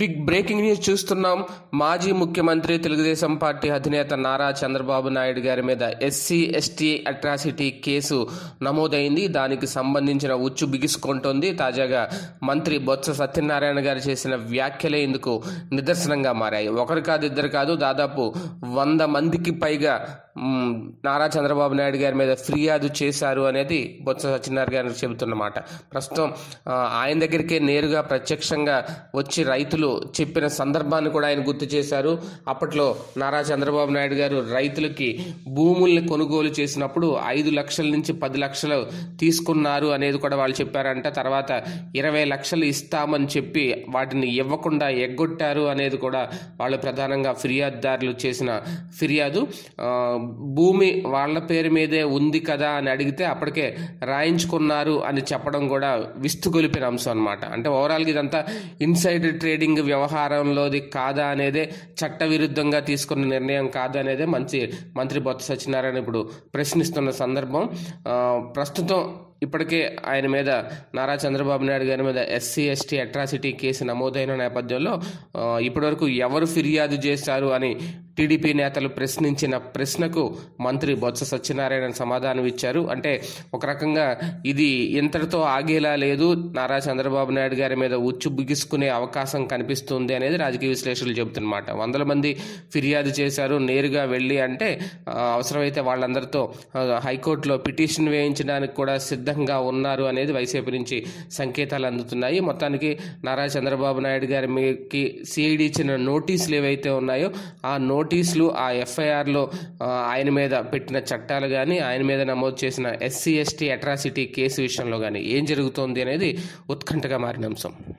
big breaking news చూస్తున్నాం మాజీ ముఖ్యమంత్రి తెలుగుదేశం పార్టీ అధినేత నారా చంద్రబాబు నాయుడు గారి మీద ఎస్సీ ఎస్టీ అట్రాసిటీ కేసు నమోదైంది దానికి సంబంధించిన ఉచ్చు బిగుసుకుంటోంది తాజాగా మంత్రి బొత్స సత్యనారాయణ గారు చేసిన వ్యాఖ్యలే ఇందుకు నిదర్శనంగా మారాయి ఒకరు కాదు ఇద్దరు కాదు దాదాపు వంద మందికి పైగా నారా చంద్రబాబు నాయుడు గారి మీద ఫిర్యాదు చేశారు అనేది బొత్స సత్యనారాయణ గారు చెబుతున్నమాట ప్రస్తుతం ఆయన దగ్గరికే నేరుగా ప్రత్యక్షంగా వచ్చి రైతులు చెప్పిన సందర్భాన్ని కూడా ఆయన గుర్తు చేశారు అప్పట్లో నారా చంద్రబాబు నాయుడు గారు రైతులకి భూముల్ని కొనుగోలు చేసినప్పుడు ఐదు లక్షల నుంచి పది లక్షలు తీసుకున్నారు అనేది కూడా వాళ్ళు చెప్పారంట తర్వాత ఇరవై లక్షలు ఇస్తామని చెప్పి వాటిని ఇవ్వకుండా ఎగ్గొట్టారు అనేది కూడా వాళ్ళు ప్రధానంగా ఫిర్యాదుదారులు చేసిన ఫిర్యాదు భూమి వాళ్ళ పేరు మీదే ఉంది కదా అని అడిగితే అప్పటికే రాయించుకున్నారు అని చెప్పడం కూడా విస్తుగొలిపిన అంశం అనమాట అంటే ఓవరాల్గా ఇదంతా ఇన్సైడ్ ట్రేడింగ్ వ్యవహారంలోది కాదా అనేదే చట్టవిరుద్ధంగా తీసుకున్న నిర్ణయం కాదా అనేదే మంచి మంత్రి బొత్స సత్యనారాయణ ఇప్పుడు ప్రశ్నిస్తున్న సందర్భం ప్రస్తుతం ఇప్పటికే ఆయన మీద నారా చంద్రబాబు నాయుడు గారి మీద ఎస్సీ ఎస్టీ అట్రాసిటీ కేసు నమోదైన నేపథ్యంలో ఇప్పటివరకు ఎవరు ఫిర్యాదు చేశారు అని టీడీపీ నేతలు ప్రశ్నించిన ప్రశ్నకు మంత్రి బొత్స సత్యనారాయణ సమాధానం ఇచ్చారు అంటే ఒక రకంగా ఇది ఇంతటితో ఆగేలా లేదు నారా చంద్రబాబు నాయుడు గారి మీద ఉచ్చు బిగుసుకునే అవకాశం కనిపిస్తుంది అనేది రాజకీయ విశ్లేషకులు చెబుతున్నమాట వందల మంది ఫిర్యాదు చేశారు నేరుగా వెళ్ళి అంటే అవసరమైతే వాళ్ళందరితో హైకోర్టులో పిటిషన్ వేయించడానికి కూడా సిద్ధ సిద్ధంగా ఉన్నారు అనేది వైసీపీ నుంచి సంకేతాలు అందుతున్నాయి మొత్తానికి నారా చంద్రబాబు నాయుడు గారి మీకి సిఐడి ఇచ్చిన నోటీసులు ఏవైతే ఉన్నాయో ఆ నోటీసులు ఆ ఎఫ్ఐఆర్లో ఆయన మీద పెట్టిన చట్టాలు కానీ ఆయన మీద నమోదు చేసిన ఎస్సీ ఎస్టీ అట్రాసిటీ కేసు విషయంలో కానీ ఏం జరుగుతోంది అనేది ఉత్కంఠగా మారిన అంశం